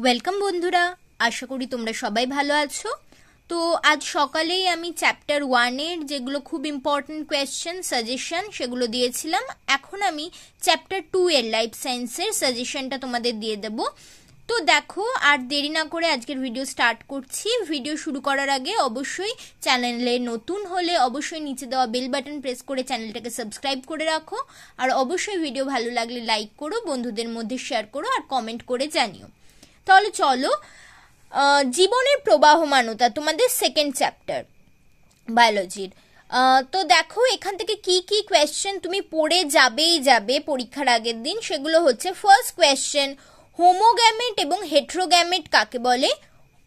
welcome বন্ধুরা আশা করি তোমরা সবাই ভালো আছো তো আজ সকালেই আমি চ্যাপ্টার ওয়ানের যেগুলো খুব ইম্পর্টেন্ট কোয়েশ্চেন সাজেশন সেগুলো দিয়েছিলাম এখন আমি চ্যাপ্টার টু এর লাইফ সায়েন্সের সাজেশনটা তোমাদের দিয়ে দেব তো দেখো আর দেরি না করে আজকের ভিডিও স্টার্ট করছি ভিডিও শুরু করার আগে অবশ্যই চ্যানেলে নতুন হলে অবশ্যই নিচে দেওয়া বেল বাটন প্রেস করে চ্যানেলটাকে সাবস্ক্রাইব করে রাখো আর অবশ্যই ভিডিও ভালো লাগলে লাইক করো বন্ধুদের মধ্যে শেয়ার করো আর কমেন্ট করে জানিও তাহলে চলো জীবনের প্রবাহমানতা তোমাদের সেকেন্ড চ্যাপ্টার বায়োলজির তো দেখো এখান থেকে কি কি কোয়েশ্চেন তুমি পড়ে যাবেই যাবে পরীক্ষার আগের দিন সেগুলো হচ্ছে ফার্স্ট কোয়েশ্চেন হোমোগ্যামেট এবং হেট্রোগ্যামেট কাকে বলে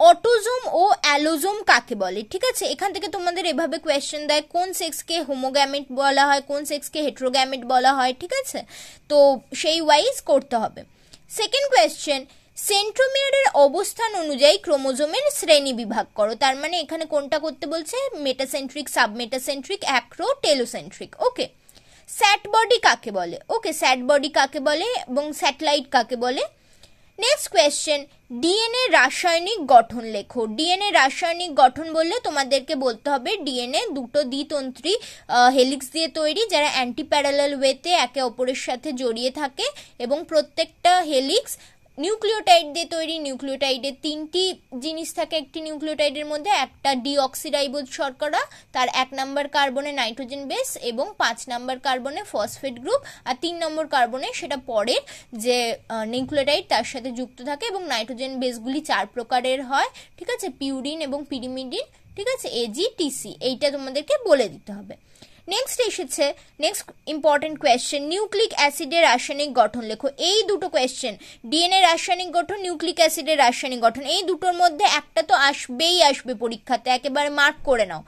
অটোজোম ও অ্যালোজোম কাকে বলে ঠিক আছে এখান থেকে তোমাদের এভাবে কোয়েশ্চেন দেয় কোন সেক্সকে হোমোগ্যামেট বলা হয় কোন সেক্সকে হেট্রোগ্যামেট বলা হয় ঠিক আছে তো সেই ওয়াইজ করতে হবে সেকেন্ড কোয়েশ্চেন সেন্ট্রোমিয়ারের অবস্থান অনুযায়ী ক্রোমোজোমের শ্রেণী বিভাগ করো তার মানে এখানে কোনটা করতে বলছে metacentric submetacentric acro telocentric okay sat body কাকে বলে ওকে স্যাট বডি কাকে বলে এবং স্যাটেলাইট কাকে বলে নেক্সট কোয়েশ্চেন ডিএনএ রাসায়নিক গঠন লেখো ডিএনএ রাসায়নিক গঠন বললে তোমাদেরকে বলতে হবে ডিএনএ দুটো দ্বিতন্ত্রী হেলিক্স দিয়ে তৈরি যারা অ্যান্টি প্যারালাল ওয়েতে একে অপরের সাথে জড়িয়ে থাকে এবং প্রত্যেকটা হেলিক্স নিউক্লিওটাইড দিয়ে তৈরি নিউক্লিওটাইডে তিনটি জিনিস থাকে একটি নিউক্লিওটাইডের মধ্যে একটা ডিঅক্সিরাইবোজ শর্করা তার এক নম্বর কার্বনে নাইট্রোজেন বেস এবং পাঁচ নম্বর কার্বনে ফসফেট গ্রুপ আর তিন নম্বর কার্বনে সেটা পরের যে নিউক্লিওটাইড তার সাথে যুক্ত থাকে এবং নাইট্রোজেন বেসগুলি চার প্রকারের হয় ঠিক আছে পিউরিন এবং পিরিমিডিন ঠিক আছে এজি টিসি এইটা তোমাদেরকে বলে দিতে হবে নেক্সট এসেছে নেক্সট ইম্পর্টেন্ট কোয়েশ্চেন নিউক্লিক অ্যাসিডের রাসায়নিক গঠন লেখো এই দুটো কোয়েশ্চেন ডিএনএ রাসায়নিক গঠন নিউক্লিক অ্যাসিডের রাসায়নিক গঠন এই দুটোর মধ্যে একটা তো আসবেই আসবে পরীক্ষাতে একেবারে মার্ক করে নাও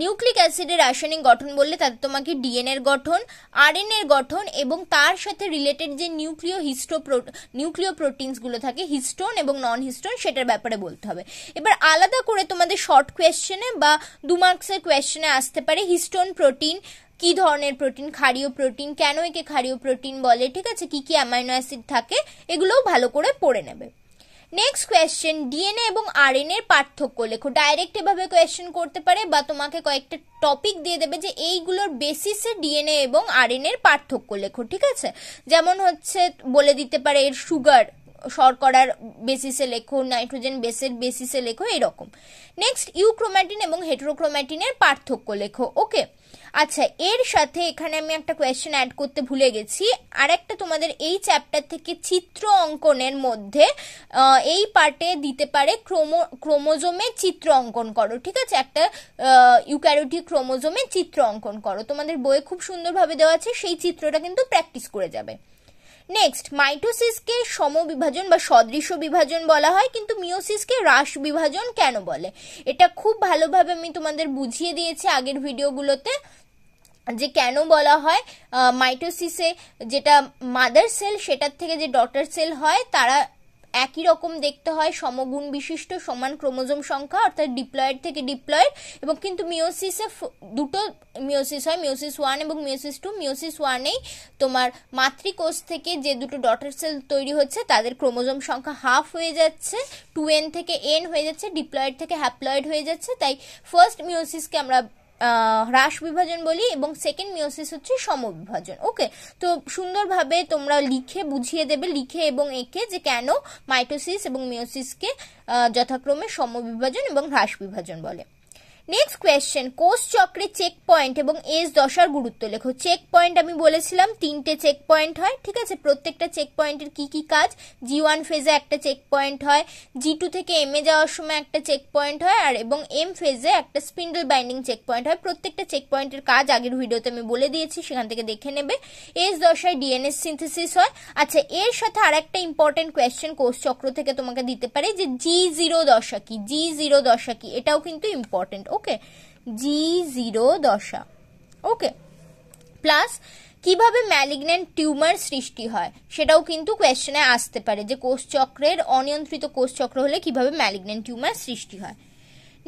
নিউক্লিক অ্যাসিডের রাসায়নিক গঠন বললে তাতে তোমাকে ডিএনএর গঠন আরএনএর গঠন এবং তার সাথে রিলেটেড যে নিউক্লিয় হিস্টো নিউক্লিয় প্রোটিনসগুলো থাকে হিস্টোন এবং নন হিস্টোন সেটার ব্যাপারে বলতে হবে এবার আলাদা করে তোমাদের শর্ট কোয়েশ্চেনে বা দু মার্কসের কোয়েশ্চেনে আসতে পারে হিস্টোন প্রোটিন কি ধরনের প্রোটিন ক্ষারীয় প্রোটিন কেন একে ক্ষারীয় প্রোটিন বলে ঠিক আছে কি কি অ্যামাইনো অ্যাসিড থাকে এগুলোও ভালো করে পড়ে নেবে নেক্সট কোয়েশ্চেন ডিএনএ এবং আর এর পার্থক্য লেখো ডাইরেক্ট এভাবে কোয়েশ্চেন করতে পারে বা তোমাকে কয়েকটা টপিক দিয়ে দেবে যে এইগুলোর বেসিসে ডিএনএ এবং আর এর পার্থক্য লেখো ঠিক আছে যেমন হচ্ছে বলে দিতে পারে এর সুগার শর্করার বেসিসে লেখো নাইট্রোজেন বেসের বেসিসে লেখো এরকম নেক্সট ইউক্রোম্যাটিন এবং হেটেরোক্রোম্যাটিনের পার্থক্য লেখো ওকে আচ্ছা এর সাথে এখানে আমি একটা কোয়েশ্চেন অ্যাড করতে ভুলে গেছি আর একটা তোমাদের এই চ্যাপ্টার থেকে চিত্র অঙ্কনের মধ্যে এই পার্টে দিতে পারে ক্রোমো ক্রোমোজোমে চিত্র অঙ্কন করো ঠিক আছে একটা ইউক্যারোটি ক্রোমোজোমে চিত্র অঙ্কন করো তোমাদের বইয়ে খুব সুন্দরভাবে দেওয়া আছে সেই চিত্রটা কিন্তু প্র্যাকটিস করে যাবে নেক্সট মাইটোসিসকে সমবিভাজন বা সদৃশ বিভাজন বলা হয় কিন্তু মিওসিসকে হ্রাস বিভাজন কেন বলে এটা খুব ভালোভাবে আমি তোমাদের বুঝিয়ে দিয়েছি আগের ভিডিওগুলোতে যে কেন বলা হয় মাইটোসিসে যেটা মাদার সেল সেটার থেকে যে ডটার সেল হয় তারা একই রকম দেখতে হয় সমগুণ বিশিষ্ট সমান ক্রোমোজোম সংখ্যা অর্থাৎ ডিপ্লয়েড থেকে ডিপ্লয়েড এবং কিন্তু মিওসিসে দুটো মিওসিস হয় মিওসিস ওয়ান এবং মিওসিস টু মিওসিস ওয়ানেই তোমার মাতৃকোষ থেকে যে দুটো ডটার সেল তৈরি হচ্ছে তাদের ক্রোমোজোম সংখ্যা হাফ হয়ে যাচ্ছে টু এন থেকে এন হয়ে যাচ্ছে ডিপ্লয়েড থেকে হ্যাপ্লয়েড হয়ে যাচ্ছে তাই ফার্স্ট মিওসিসকে আমরা হ্রাস বিভাজন বলি এবং সেকেন্ড মিওসিস হচ্ছে সমবিভাজন ওকে তো সুন্দরভাবে তোমরা লিখে বুঝিয়ে দেবে লিখে এবং এঁকে যে কেন মাইটোসিস এবং মিওসিসকে যথাক্রমে সমবিভাজন এবং হ্রাস বিভাজন বলে নেক্সট কোয়েশ্চেন কোষ চক্রে চেক পয়েন্ট এবং এস দশার গুরুত্ব লেখো চেক পয়েন্ট আমি বলেছিলাম তিনটে চেক পয়েন্ট হয় ঠিক আছে প্রত্যেকটা চেক পয়েন্টের কি কি কাজ জি ওয়ান ফেজে একটা চেক পয়েন্ট হয় জি টু থেকে এম এ যাওয়ার সময় একটা চেক পয়েন্ট হয় আর এবং এম ফেজে একটা স্পিন্ডল বাইন্ডিং চেক পয়েন্ট হয় প্রত্যেকটা চেক পয়েন্টের কাজ আগের ভিডিওতে আমি বলে দিয়েছি সেখান থেকে দেখে নেবে এস দশায় ডিএনএস সিনথেসিস হয় আচ্ছা এর সাথে আর একটা ইম্পর্টেন্ট কোয়েশ্চেন কোষ চক্র থেকে তোমাকে দিতে পারে যে জি জিরো দশা কি জি জিরো দশা কি এটাও কিন্তু ইম্পর্টেন্ট ওকে জি জিরো দশা ওকে প্লাস কিভাবে ম্যালিগন্যান্ট টিউমার সৃষ্টি হয় সেটাও কিন্তু কোয়েশ্চেনে আসতে পারে যে কোষচক্রের অনিয়ন্ত্রিত কোষচক্র হলে কিভাবে ম্যালিগন্যান্ট টিউমার সৃষ্টি হয়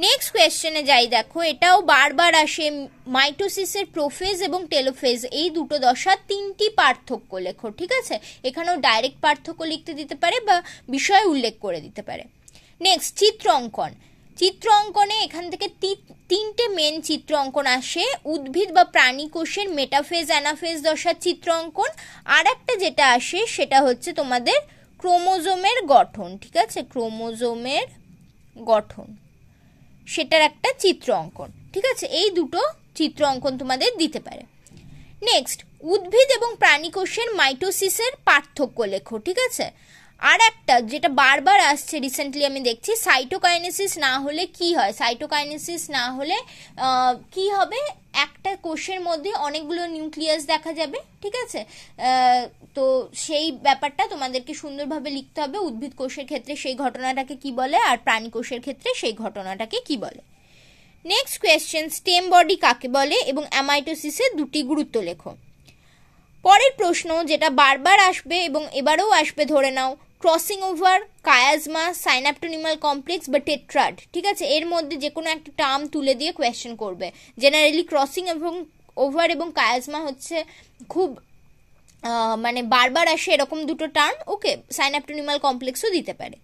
নেক্সট কোয়েশ্চেনে যাই দেখো এটাও বারবার আসে মাইটোসিসের প্রোফেজ এবং টেলোফেজ এই দুটো দশার তিনটি পার্থক্য লেখো ঠিক আছে এখানেও ডাইরেক্ট পার্থক্য লিখতে দিতে পারে বা বিষয় উল্লেখ করে দিতে পারে নেক্সট চিত্র অঙ্কন চিত্র অঙ্কনে এখান থেকে তিনটে মেন চিত্র অঙ্কন আসে উদ্ভিদ বা প্রাণী কোষের মেটাফেজ অ্যানাফেজ দশার চিত্র অঙ্কন আর একটা যেটা আসে সেটা হচ্ছে তোমাদের ক্রোমোজোমের গঠন ঠিক আছে ক্রোমোজোমের গঠন সেটার একটা চিত্র অঙ্কন ঠিক আছে এই দুটো চিত্র অঙ্কন তোমাদের দিতে পারে নেক্সট উদ্ভিদ এবং প্রাণী কোষের মাইটোসিসের পার্থক্য লেখো ঠিক আছে আর একটা যেটা বারবার আসছে রিসেন্টলি আমি দেখছি সাইটোকাইনেসিস না হলে কি হয় সাইটোকাইনেসিস না হলে কি হবে একটা কোষের মধ্যে অনেকগুলো নিউক্লিয়াস দেখা যাবে ঠিক আছে তো সেই ব্যাপারটা তোমাদেরকে সুন্দরভাবে লিখতে হবে উদ্ভিদ কোষের ক্ষেত্রে সেই ঘটনাটাকে কি বলে আর প্রাণী কোষের ক্ষেত্রে সেই ঘটনাটাকে কি বলে নেক্সট কোয়েশ্চেন স্টেম বডি কাকে বলে এবং অ্যামাইটোসিসের দুটি গুরুত্ব লেখো পরের প্রশ্ন যেটা বারবার আসবে এবং এবারেও আসবে ধরে নাও crossing over chiasma synaptonemal complex বা টেট্রাড ঠিক আছে এর মধ্যে যে কোনো একটা টার্ম তুলে দিয়ে কোয়েশ্চেন করবে জেনারেলি ক্রসিং এবং ওভার এবং কায়াজমা হচ্ছে খুব মানে বারবার আসে এরকম দুটো টার্ম ওকে সাইনাপটোনিমাল কমপ্লেক্সও দিতে পারে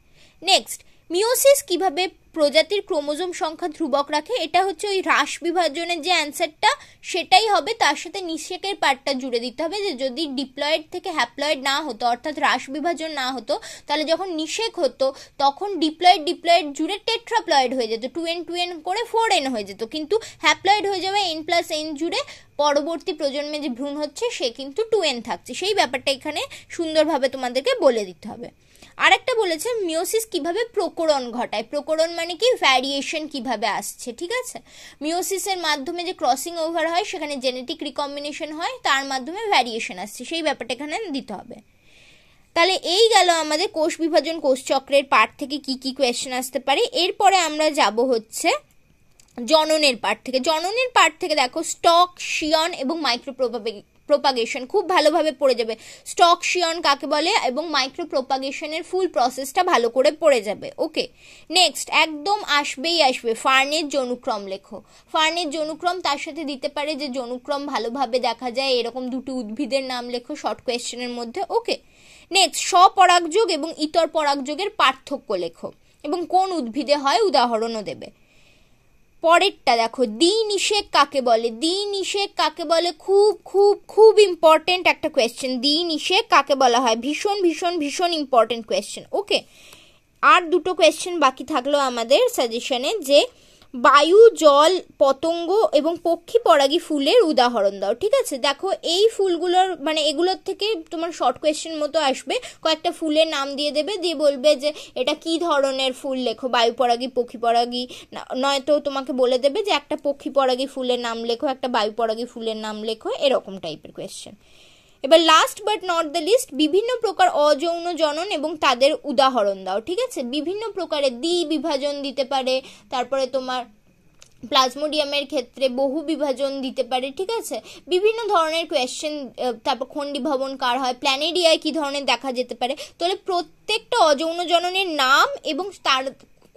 নেক্সট মিওসিস কিভাবে প্রজাতির ক্রোমোজোম সংখ্যা ধ্রুবক রাখে এটা হচ্ছে ওই হ্রাস বিভাজনের যে অ্যান্সারটা সেটাই হবে তার সাথে নিষেকের পার্টটা জুড়ে দিতে হবে যে যদি ডিপ্লয়েড থেকে হ্যাপ্লয়েড না হতো অর্থাৎ হ্রাস বিভাজন না হতো তাহলে যখন নিষেক হতো তখন ডিপ্লয়েড ডিপ্লয়েড জুড়ে টেট্রাপ্লয়েড হয়ে যেত টু এন টু এন করে ফোর এন হয়ে যেত কিন্তু হ্যাপ্লয়েড হয়ে যাবে এন প্লাস এন জুড়ে পরবর্তী প্রজন্মে যে ভ্রূণ হচ্ছে সে কিন্তু টু এন থাকছে সেই ব্যাপারটা এখানে সুন্দরভাবে তোমাদেরকে বলে দিতে হবে আরেকটা বলেছে মিওসিস কিভাবে প্রকরণ ঘটায় প্রকরণ মানে কি ভ্যারিয়েশন কিভাবে আসছে ঠিক আছে মিওসিসের মাধ্যমে যে ক্রসিং ওভার হয় সেখানে জেনেটিক রিকম্বিনেশন হয় তার মাধ্যমে ভ্যারিয়েশন আসছে সেই ব্যাপারটা এখানে দিতে হবে তাহলে এই গেল আমাদের কোষ বিভাজন কোষচক্রের পার্ট থেকে কি কি কোয়েশ্চেন আসতে পারে এরপরে আমরা যাব হচ্ছে জননের পার্ট থেকে জননের পার্ট থেকে দেখো স্টক শিয়ন এবং মাইক্রোপ্রোবাবিলিটি প্রোপাগেশন খুব ভালোভাবে পড়ে যাবে স্টক শিয়ন কাকে বলে এবং মাইক্রো প্রোপাগেশনের ফুল প্রসেসটা ভালো করে পড়ে যাবে ওকে নেক্সট একদম আসবেই আসবে ফার্নের জনুক্রম লেখো ফার্নের জনুক্রম তার সাথে দিতে পারে যে জনুক্রম ভালোভাবে দেখা যায় এরকম দুটি উদ্ভিদের নাম লেখো শর্ট কোয়েশ্চেনের মধ্যে ওকে নেক্সট স্বপরাগযোগ এবং ইতর পরাগযোগের পার্থক্য লেখো এবং কোন উদ্ভিদে হয় উদাহরণও দেবে পরেরটা দেখো দি নিষেক কাকে বলে দি নিষেক কাকে বলে খুব খুব খুব ইম্পর্টেন্ট একটা কোয়েশ্চেন দি নিষেক কাকে বলা হয় ভীষণ ভীষণ ভীষণ ইম্পর্টেন্ট কোয়েশ্চেন ওকে আর দুটো কোয়েশ্চেন বাকি থাকলো আমাদের সাজেশনে যে বায়ু জল পতঙ্গ এবং পক্ষী পরাগী ফুলের উদাহরণ দাও ঠিক আছে দেখো এই ফুলগুলোর মানে এগুলোর থেকে তোমার শর্ট কোয়েশ্চেন মতো আসবে কয়েকটা ফুলের নাম দিয়ে দেবে দিয়ে বলবে যে এটা কি ধরনের ফুল লেখো বায়ু পরাগী পক্ষী পরাগী নয়তো তোমাকে বলে দেবে যে একটা পক্ষী পরাগী ফুলের নাম লেখো একটা বায়ু পরাগী ফুলের নাম লেখো এরকম টাইপের কোয়েশ্চেন এবার last but not the least বিভিন্ন প্রকার অযৌন জনন এবং তাদের উদাহরণ দাও ঠিক আছে বিভিন্ন প্রকারের দ্বি বিভাজন দিতে পারে তারপরে তোমার প্লাজমোডিয়ামের ক্ষেত্রে বহু বিভাজন দিতে পারে ঠিক আছে বিভিন্ন ধরনের কোয়েশ্চেন তারপর খণ্ডীভবন কার হয় প্ল্যানেরিয়ায় কী ধরনের দেখা যেতে পারে তাহলে প্রত্যেকটা অযৌন জননের নাম এবং তার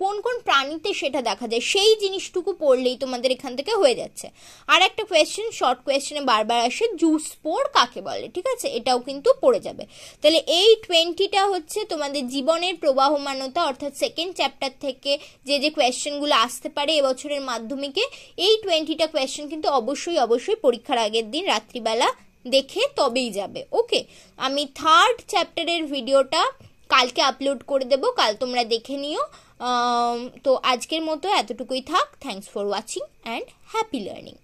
কোন কোন প্রাণীতে সেটা দেখা যায় সেই জিনিসটুকু পড়লেই তোমাদের এখান থেকে হয়ে যাচ্ছে আর একটা কোয়েশ্চেন শর্ট কোয়েশ্চেনে বারবার আসে জুস পোর কাকে বলে ঠিক আছে এটাও কিন্তু পড়ে যাবে তাহলে এই টোয়েন্টিটা হচ্ছে তোমাদের জীবনের প্রবাহমানতা অর্থাৎ সেকেন্ড চ্যাপ্টার থেকে যে যে কোয়েশ্চেনগুলো আসতে পারে এবছরের মাধ্যমিকে এই টোয়েন্টিটা কোয়েশ্চেন কিন্তু অবশ্যই অবশ্যই পরীক্ষার আগের দিন রাত্রিবেলা দেখে তবেই যাবে ওকে আমি থার্ড চ্যাপ্টারের ভিডিওটা কালকে আপলোড করে দেবো কাল তোমরা দেখে নিও Um, তো আজকের মতো এতটুকুই থাক thanks for watching and happy learning